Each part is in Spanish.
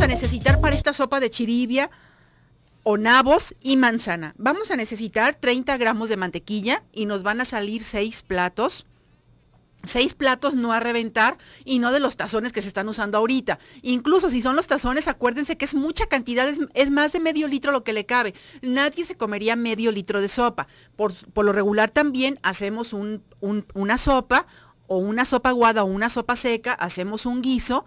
a necesitar para esta sopa de chiribia o nabos y manzana? Vamos a necesitar 30 gramos de mantequilla y nos van a salir 6 platos. Seis platos no a reventar y no de los tazones que se están usando ahorita. Incluso si son los tazones, acuérdense que es mucha cantidad, es, más de medio litro lo que le cabe. Nadie se comería medio litro de sopa. Por, lo regular también hacemos una sopa o una sopa aguada o una sopa seca, hacemos un guiso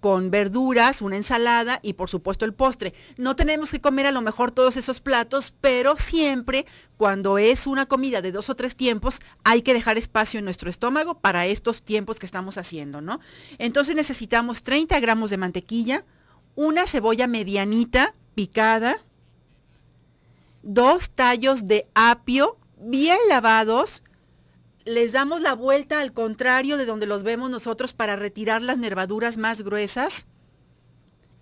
con verduras, una ensalada y por supuesto el postre. No tenemos que comer a lo mejor todos esos platos, pero siempre cuando es una comida de dos o tres tiempos, hay que dejar espacio en nuestro estómago para estos tiempos que estamos haciendo, ¿no? Entonces necesitamos 30 gramos de mantequilla, una cebolla medianita picada, dos tallos de apio bien lavados, les damos la vuelta al contrario de donde los vemos nosotros para retirar las nervaduras más gruesas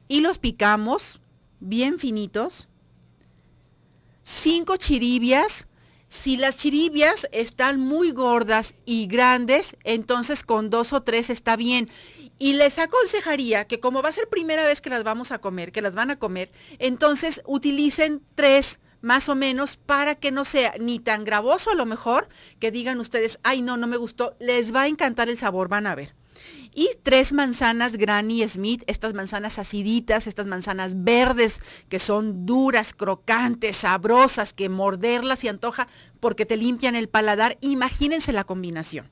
y los picamos bien finitos. Cinco chiribias. Si las chiribias están muy gordas y grandes, entonces con dos o tres está bien. Y les aconsejaría que como va a ser primera vez que las vamos a comer, que las van a comer, entonces utilicen tres más o menos, para que no sea ni tan gravoso a lo mejor que digan ustedes, ay no, no me gustó, les va a encantar el sabor, van a ver y tres manzanas Granny Smith, estas manzanas aciditas, estas manzanas verdes que son duras, crocantes, sabrosas, que morderlas y antoja porque te limpian el paladar. Imagínense la combinación.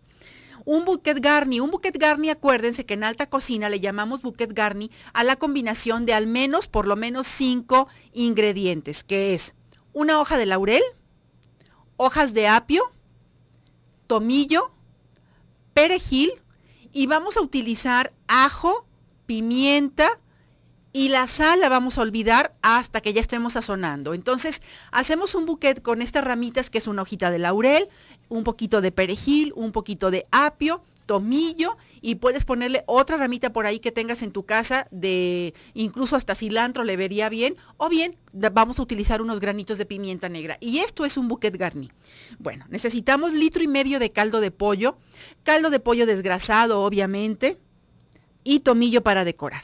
Un bouquet garni, un bouquet garni, acuérdense que en alta cocina le llamamos bouquet garni a la combinación de al menos, por lo menos, cinco ingredientes, que es una hoja de laurel, hojas de apio, tomillo, perejil y vamos a utilizar ajo, pimienta y la sal la vamos a olvidar hasta que ya estemos sazonando. Entonces hacemos un bouquet con estas ramitas que es una hojita de laurel, un poquito de perejil, un poquito de apio tomillo y puedes ponerle otra ramita por ahí que tengas en tu casa de incluso hasta cilantro le vería bien o bien vamos a utilizar unos granitos de pimienta negra y esto es un bouquet garni. Bueno, necesitamos litro y medio de caldo de pollo, caldo de pollo desgrasado obviamente y tomillo para decorar.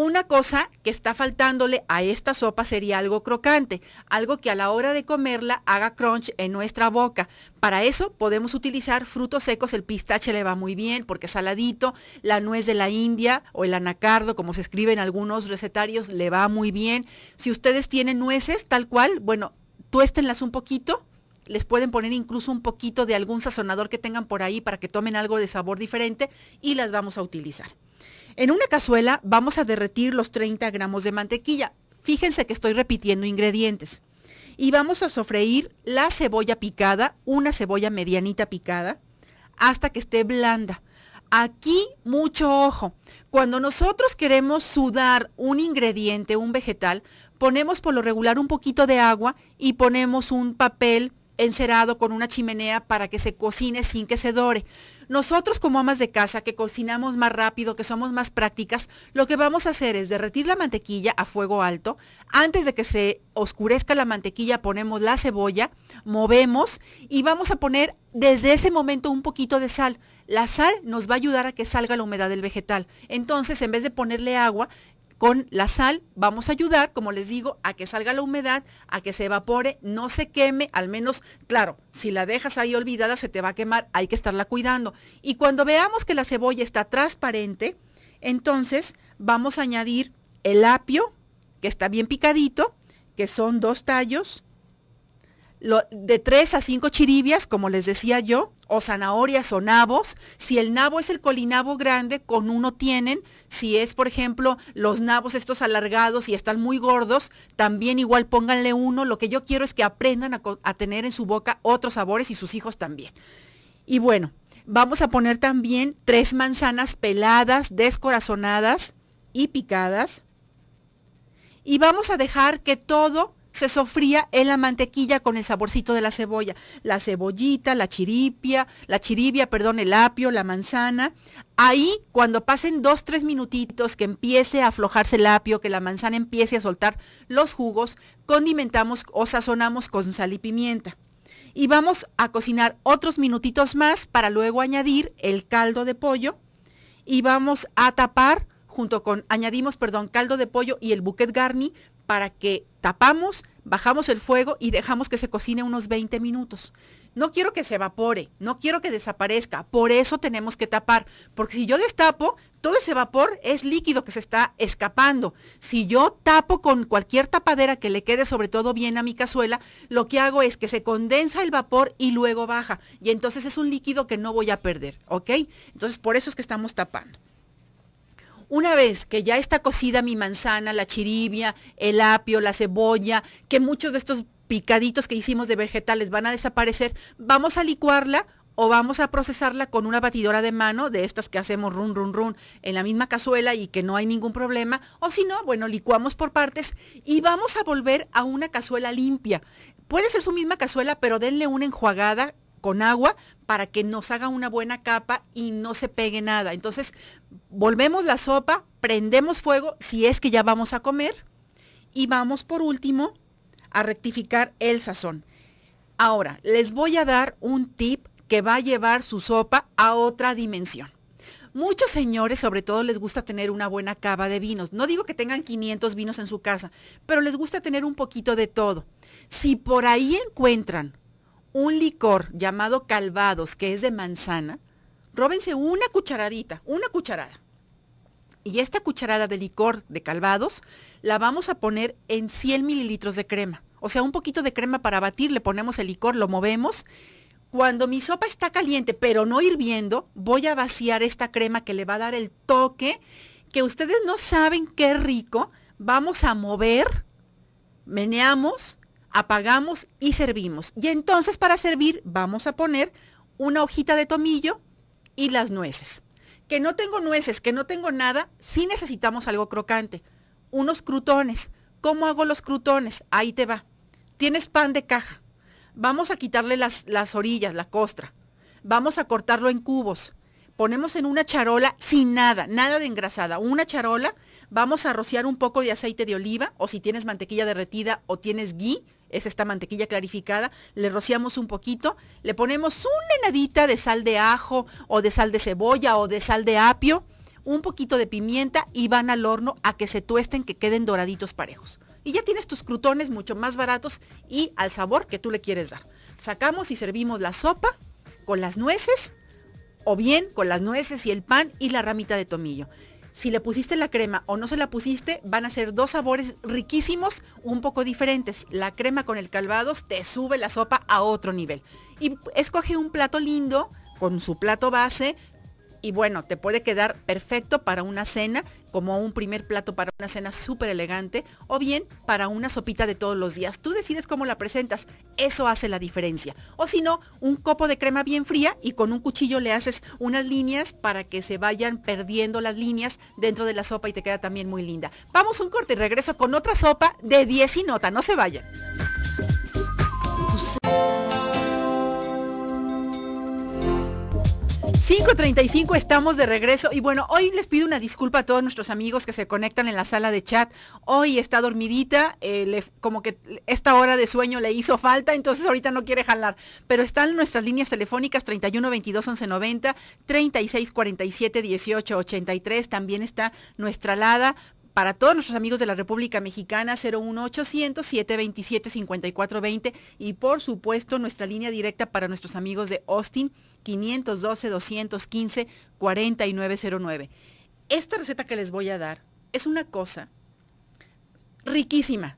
Una cosa que está faltándole a esta sopa sería algo crocante, algo que a la hora de comerla haga crunch en nuestra boca. Para eso podemos utilizar frutos secos, el pistache le va muy bien porque es saladito, la nuez de la India o el anacardo, como se escribe en algunos recetarios, le va muy bien. Si ustedes tienen nueces tal cual, bueno, tuéstenlas un poquito, les pueden poner incluso un poquito de algún sazonador que tengan por ahí para que tomen algo de sabor diferente y las vamos a utilizar. En una cazuela vamos a derretir los 30 gramos de mantequilla. Fíjense que estoy repitiendo ingredientes. Y vamos a sofreír la cebolla picada, una cebolla medianita picada, hasta que esté blanda. Aquí mucho ojo. Cuando nosotros queremos sudar un ingrediente, un vegetal, ponemos por lo regular un poquito de agua y ponemos un papel encerado con una chimenea para que se cocine sin que se dore. Nosotros como amas de casa, que cocinamos más rápido, que somos más prácticas, lo que vamos a hacer es derretir la mantequilla a fuego alto. Antes de que se oscurezca la mantequilla ponemos la cebolla, movemos y vamos a poner desde ese momento un poquito de sal. La sal nos va a ayudar a que salga la humedad del vegetal. Entonces, en vez de ponerle agua, con la sal vamos a ayudar, como les digo, a que salga la humedad, a que se evapore, no se queme, al menos, claro, si la dejas ahí olvidada se te va a quemar, hay que estarla cuidando. Y cuando veamos que la cebolla está transparente, entonces vamos a añadir el apio, que está bien picadito, que son dos tallos, de tres a cinco chiribias, como les decía yo, o zanahorias o nabos. Si el nabo es el colinabo grande, con uno tienen. Si es, por ejemplo, los nabos estos alargados y están muy gordos, también igual pónganle uno. Lo que yo quiero es que aprendan a, a tener en su boca otros sabores y sus hijos también. Y bueno, vamos a poner también tres manzanas peladas, descorazonadas y picadas. Y vamos a dejar que todo se sofría en la mantequilla con el saborcito de la cebolla, la cebollita, la chiripia, la chiribia, perdón, el apio, la manzana. Ahí, cuando pasen dos, tres minutitos, que empiece a aflojarse el apio, que la manzana empiece a soltar los jugos, condimentamos o sazonamos con sal y pimienta. Y vamos a cocinar otros minutitos más para luego añadir el caldo de pollo y vamos a tapar junto con, añadimos, perdón, caldo de pollo y el bouquet garni para que tapamos, bajamos el fuego y dejamos que se cocine unos 20 minutos. No quiero que se evapore, no quiero que desaparezca, por eso tenemos que tapar, porque si yo destapo, todo ese vapor es líquido que se está escapando. Si yo tapo con cualquier tapadera que le quede sobre todo bien a mi cazuela, lo que hago es que se condensa el vapor y luego baja. Y entonces es un líquido que no voy a perder, ¿ok? Entonces por eso es que estamos tapando. Una vez que ya está cocida mi manzana, la chiribia, el apio, la cebolla, que muchos de estos picaditos que hicimos de vegetales van a desaparecer, vamos a licuarla o vamos a procesarla con una batidora de mano de estas que hacemos run run run en la misma cazuela y que no hay ningún problema, o si no, bueno, licuamos por partes y vamos a volver a una cazuela limpia. Puede ser su misma cazuela, pero denle una enjuagada con agua para que nos haga una buena capa y no se pegue nada. Entonces, volvemos la sopa, prendemos fuego si es que ya vamos a comer y vamos por último a rectificar el sazón. Ahora, les voy a dar un tip que va a llevar su sopa a otra dimensión. Muchos señores, sobre todo, les gusta tener una buena cava de vinos. No digo que tengan 500 vinos en su casa, pero les gusta tener un poquito de todo. Si por ahí encuentran un licor llamado calvados, que es de manzana, róbense una cucharadita, una cucharada. Y esta cucharada de licor de calvados la vamos a poner en 100 mililitros de crema. O sea, un poquito de crema para batir, le ponemos el licor, lo movemos. Cuando mi sopa está caliente, pero no hirviendo, voy a vaciar esta crema que le va a dar el toque que ustedes no saben qué rico. Vamos a mover, meneamos apagamos y servimos. Y entonces para servir vamos a poner una hojita de tomillo y las nueces. Que no tengo nueces, que no tengo nada, sí necesitamos algo crocante. Unos crutones. ¿Cómo hago los crutones? Ahí te va. Tienes pan de caja. Vamos a quitarle las, orillas, la costra. Vamos a cortarlo en cubos. Ponemos en una charola sin nada, nada de engrasada. Una charola, vamos a rociar un poco de aceite de oliva o si tienes mantequilla derretida o tienes gui es esta mantequilla clarificada, le rociamos un poquito, le ponemos una enadita de sal de ajo o de sal de cebolla o de sal de apio, un poquito de pimienta y van al horno a que se tuesten, que queden doraditos parejos. Y ya tienes tus crutones mucho más baratos y al sabor que tú le quieres dar. Sacamos y servimos la sopa con las nueces o bien con las nueces y el pan y la ramita de tomillo si le pusiste la crema o no se la pusiste, van a ser dos sabores riquísimos, un poco diferentes. La crema con el calvados te sube la sopa a otro nivel. Y escoge un plato lindo con su plato base, y bueno, te puede quedar perfecto para una cena, como un primer plato para una cena súper elegante, o bien para una sopita de todos los días. Tú decides cómo la presentas, eso hace la diferencia. O si no, un copo de crema bien fría y con un cuchillo le haces unas líneas para que se vayan perdiendo las líneas dentro de la sopa y te queda también muy linda. Vamos un corte y regreso con otra sopa de 10 y nota, no se vayan. 5.35 estamos de regreso y bueno, hoy les pido una disculpa a todos nuestros amigos que se conectan en la sala de chat. Hoy está dormidita, eh, como que esta hora de sueño le hizo falta, entonces ahorita no quiere jalar. Pero están nuestras líneas telefónicas 31 22 11 90, 36 47 18 83. También está nuestra Lada para todos nuestros amigos de la República Mexicana 01800 727 5420 y por supuesto nuestra línea directa para nuestros amigos de Austin 512 215 4909. Esta receta que les voy a dar es una cosa riquísima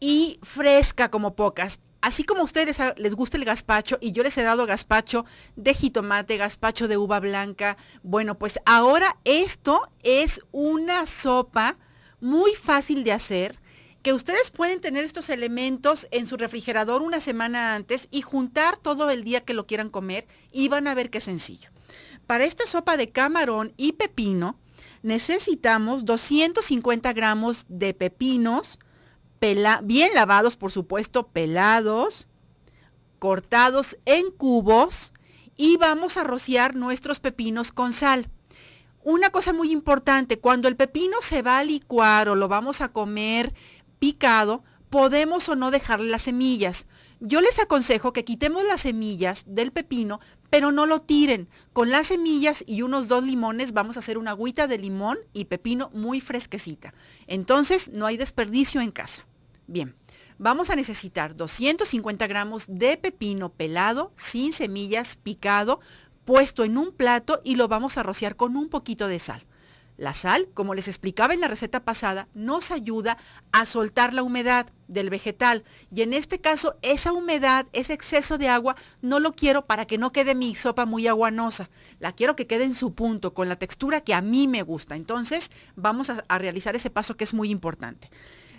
y fresca como pocas así como a ustedes les gusta el gazpacho y yo les he dado gazpacho de jitomate, gazpacho de uva blanca, bueno, pues ahora esto es una sopa muy fácil de hacer que ustedes pueden tener estos elementos en su refrigerador una semana antes y juntar todo el día que lo quieran comer y van a ver qué sencillo. Para esta sopa de camarón y pepino necesitamos 250 gramos de pepinos, bien lavados, por supuesto, pelados, cortados en cubos y vamos a rociar nuestros pepinos con sal. Una cosa muy importante, cuando el pepino se va a licuar o lo vamos a comer picado, podemos o no dejarle las semillas. Yo les aconsejo que quitemos las semillas del pepino, pero no lo tiren. Con las semillas y unos dos limones vamos a hacer una agüita de limón y pepino muy fresquecita. Entonces no hay desperdicio en casa. Bien, vamos a necesitar 250 gramos de pepino pelado, sin semillas, picado, puesto en un plato y lo vamos a rociar con un poquito de sal. La sal, como les explicaba en la receta pasada, nos ayuda a soltar la humedad del vegetal y en este caso esa humedad, ese exceso de agua, no lo quiero para que no quede mi sopa muy aguanosa, la quiero que quede en su punto, con la textura que a mí me gusta. Entonces vamos a, a realizar ese paso que es muy importante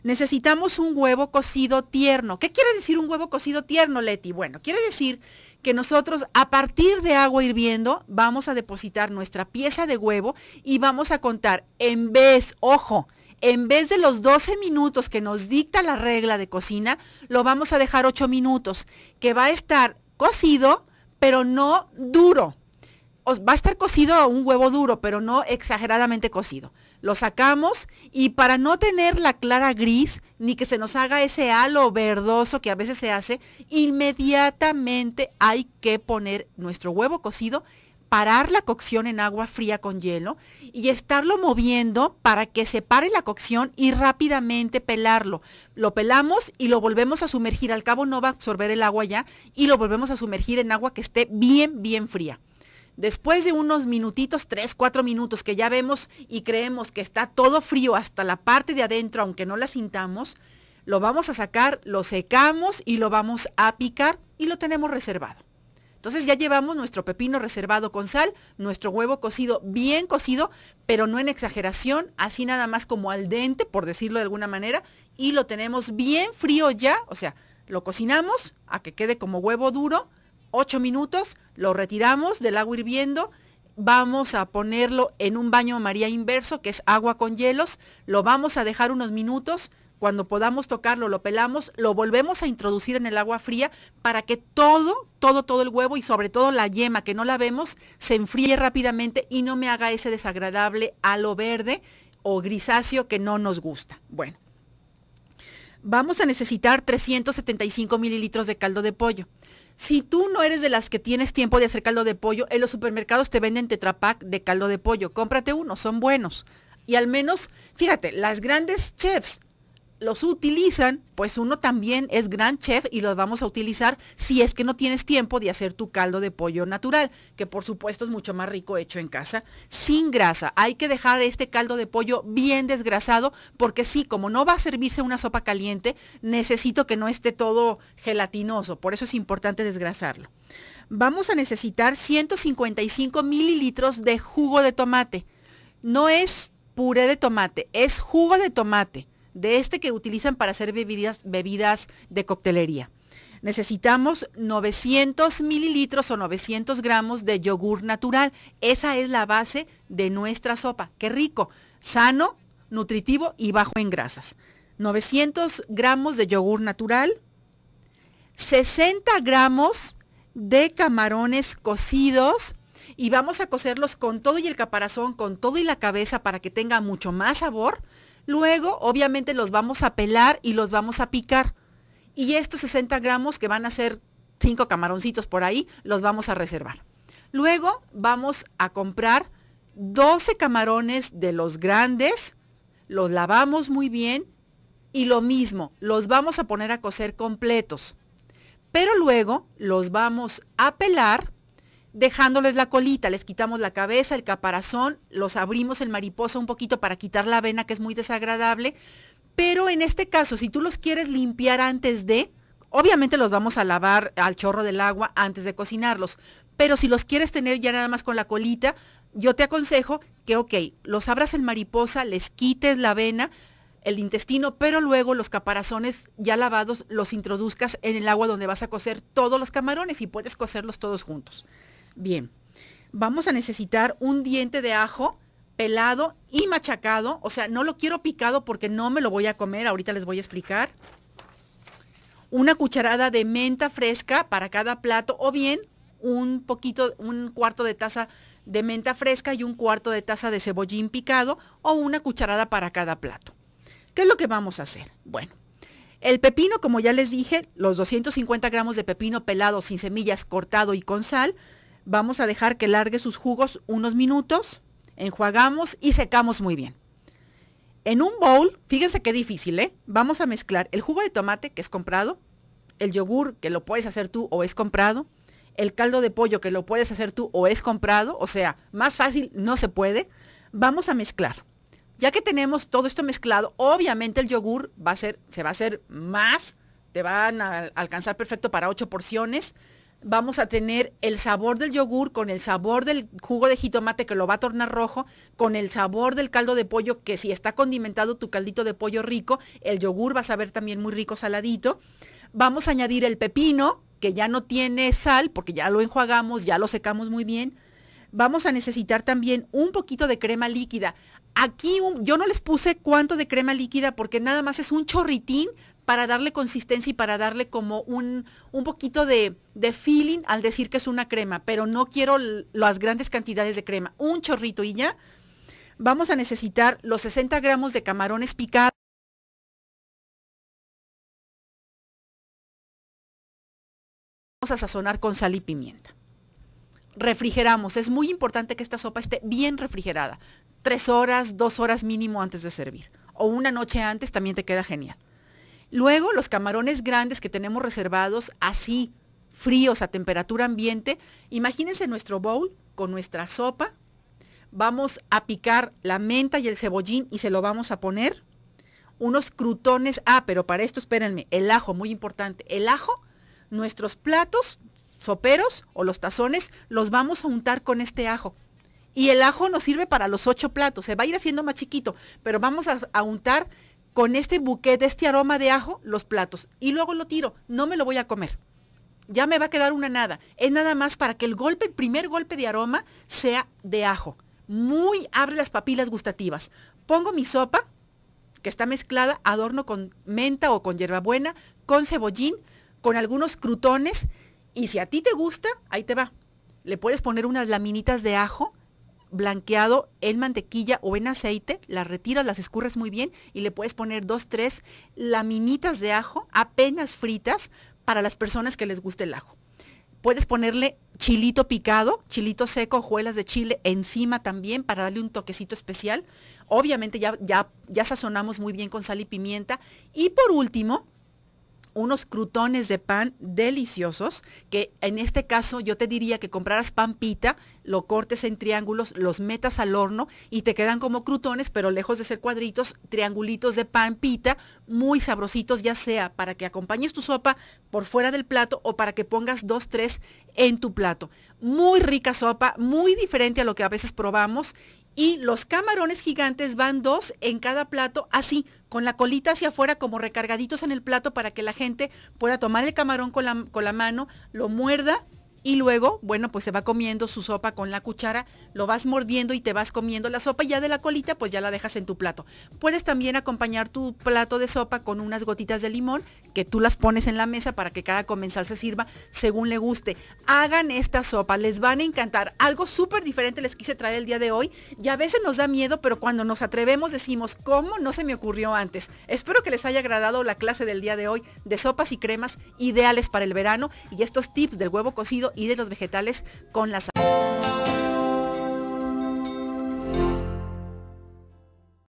necesitamos un huevo cocido tierno. ¿Qué quiere decir un huevo cocido tierno, Leti? Bueno, quiere decir que nosotros a partir de agua hirviendo vamos a depositar nuestra pieza de huevo y vamos a contar en vez, ojo, en vez de los 12 minutos que nos dicta la regla de cocina, lo vamos a dejar 8 minutos, que va a estar cocido, pero no duro. va a estar cocido un huevo duro, pero no exageradamente cocido lo sacamos y para no tener la clara gris ni que se nos haga ese halo verdoso que a veces se hace, inmediatamente hay que poner nuestro huevo cocido, parar la cocción en agua fría con hielo y estarlo moviendo para que se pare la cocción y rápidamente pelarlo. Lo pelamos y lo volvemos a sumergir, al cabo no va a absorber el agua ya y lo volvemos a sumergir en agua que esté bien, bien fría. Después de unos minutitos, tres, cuatro minutos que ya vemos y creemos que está todo frío hasta la parte de adentro, aunque no la sintamos, lo vamos a sacar, lo secamos y lo vamos a picar y lo tenemos reservado. Entonces ya llevamos nuestro pepino reservado con sal, nuestro huevo cocido bien cocido, pero no en exageración, así nada más como al dente, por decirlo de alguna manera, y lo tenemos bien frío ya, o sea, lo cocinamos a que quede como huevo duro, Ocho minutos, lo retiramos del agua hirviendo, vamos a ponerlo en un baño María inverso, que es agua con hielos, lo vamos a dejar unos minutos, cuando podamos tocarlo, lo pelamos, lo volvemos a introducir en el agua fría para que todo, todo, todo el huevo y sobre todo la yema que no la vemos se enfríe rápidamente y no me haga ese desagradable halo verde o grisáceo que no nos gusta. Bueno, vamos a necesitar 375 mililitros de caldo de pollo. Si tú no eres de las que tienes tiempo de hacer caldo de pollo, en los supermercados te venden tetrapack de caldo de pollo. Cómprate uno, son buenos. Y al menos, fíjate, las grandes chefs los utilizan, pues uno también es gran chef y los vamos a utilizar si es que no tienes tiempo de hacer tu caldo de pollo natural, que por supuesto es mucho más rico hecho en casa, sin grasa. Hay que dejar este caldo de pollo bien desgrasado porque sí, como no va a servirse una sopa caliente, necesito que no esté todo gelatinoso. Por eso es importante desgrasarlo. Vamos a necesitar 155 mililitros de jugo de tomate. No es puré de tomate, es jugo de tomate de este que utilizan para hacer bebidas, bebidas de coctelería. Necesitamos 900 mililitros o 900 gramos de yogur natural. Esa es la base de nuestra sopa. Qué rico, sano, nutritivo y bajo en grasas. 900 gramos de yogur natural, 60 gramos de camarones cocidos y vamos a cocerlos con todo y el caparazón, con todo y la cabeza para que tenga mucho más sabor. Luego, obviamente, los vamos a pelar y los vamos a picar. Y estos 60 gramos, que van a ser 5 camaroncitos por ahí, los vamos a reservar. Luego vamos a comprar 12 camarones de los grandes, los lavamos muy bien y lo mismo, los vamos a poner a cocer completos. Pero luego los vamos a pelar dejándoles la colita, les quitamos la cabeza, el caparazón, los abrimos el mariposa un poquito para quitar la avena que es muy desagradable, pero en este caso, si tú los quieres limpiar antes de, obviamente los vamos a lavar al chorro del agua antes de cocinarlos, pero si los quieres tener ya nada más con la colita, yo te aconsejo que, ok, los abras el mariposa, les quites la avena, el intestino, pero luego los caparazones ya lavados los introduzcas en el agua donde vas a cocer todos los camarones y puedes cocerlos todos juntos. Bien, vamos a necesitar un diente de ajo pelado y machacado, o sea, no lo quiero picado porque no me lo voy a comer, ahorita les voy a explicar. Una cucharada de menta fresca para cada plato o bien un poquito, un cuarto de taza de menta fresca y un cuarto de taza de cebollín picado o una cucharada para cada plato. ¿Qué es lo que vamos a hacer? Bueno, el pepino, como ya les dije, los 250 gramos de pepino pelado sin semillas, cortado y con sal, Vamos a dejar que largue sus jugos unos minutos, enjuagamos y secamos muy bien. En un bowl, fíjense qué difícil, ¿eh? Vamos a mezclar el jugo de tomate que es comprado, el yogur que lo puedes hacer tú o es comprado, el caldo de pollo que lo puedes hacer tú o es comprado, o sea, más fácil no se puede. Vamos a mezclar. Ya que tenemos todo esto mezclado, obviamente el yogur va a ser, se va a hacer más, te van a alcanzar perfecto para ocho porciones vamos a tener el sabor del yogur con el sabor del jugo de jitomate que lo va a tornar rojo, con el sabor del caldo de pollo que si está condimentado tu caldito de pollo rico, el yogur va a saber también muy rico saladito. Vamos a añadir el pepino que ya no tiene sal porque ya lo enjuagamos, ya lo secamos muy bien. Vamos a necesitar también un poquito de crema líquida. Aquí yo no les puse cuánto de crema líquida porque nada más es un chorritín para darle consistencia y para darle como un, poquito de, de, feeling al decir que es una crema, pero no quiero las grandes cantidades de crema, un chorrito y ya. Vamos a necesitar los 60 gramos de camarones picados. Vamos a sazonar con sal y pimienta. Refrigeramos, es muy importante que esta sopa esté bien refrigerada, tres horas, dos horas mínimo antes de servir, o una noche antes también te queda genial. Luego los camarones grandes que tenemos reservados así, fríos a temperatura ambiente. Imagínense nuestro bowl con nuestra sopa. Vamos a picar la menta y el cebollín y se lo vamos a poner. Unos crutones, ah, pero para esto espérenme, el ajo, muy importante. El ajo, nuestros platos soperos o los tazones los vamos a untar con este ajo. Y el ajo nos sirve para los ocho platos, se va a ir haciendo más chiquito, pero vamos a, untar con este buquete, este aroma de ajo, los platos. Y luego lo tiro, no me lo voy a comer. Ya me va a quedar una nada. Es nada más para que el golpe, el primer golpe de aroma sea de ajo. Muy abre las papilas gustativas. Pongo mi sopa, que está mezclada, adorno con menta o con hierbabuena, con cebollín, con algunos crutones. Y si a ti te gusta, ahí te va. Le puedes poner unas laminitas de ajo blanqueado en mantequilla o en aceite, las retiras, las escurres muy bien y le puedes poner dos, tres laminitas de ajo apenas fritas para las personas que les guste el ajo. Puedes ponerle chilito picado, chilito seco, hojuelas de chile encima también para darle un toquecito especial. Obviamente ya, ya, ya sazonamos muy bien con sal y pimienta. Y por último, unos crutones de pan deliciosos, que en este caso yo te diría que compraras pan pita, lo cortes en triángulos, los metas al horno y te quedan como crutones, pero lejos de ser cuadritos, triangulitos de pan pita, muy sabrositos, ya sea para que acompañes tu sopa por fuera del plato o para que pongas dos, tres en tu plato. Muy rica sopa, muy diferente a lo que a veces probamos y los camarones gigantes van dos en cada plato, así, con la colita hacia afuera, como recargaditos en el plato para que la gente pueda tomar el camarón con la, con la mano, lo muerda y luego, bueno, pues se va comiendo su sopa con la cuchara, lo vas mordiendo y te vas comiendo la sopa y ya de la colita pues ya la dejas en tu plato. Puedes también acompañar tu plato de sopa con unas gotitas de limón que tú las pones en la mesa para que cada comensal se sirva según le guste. Hagan esta sopa, les van a encantar. Algo súper diferente les quise traer el día de hoy y a veces nos da miedo, pero cuando nos atrevemos decimos, ¿cómo no se me ocurrió antes? Espero que les haya agradado la clase del día de hoy de sopas y cremas ideales para el verano y estos tips del huevo cocido y de los vegetales con la las...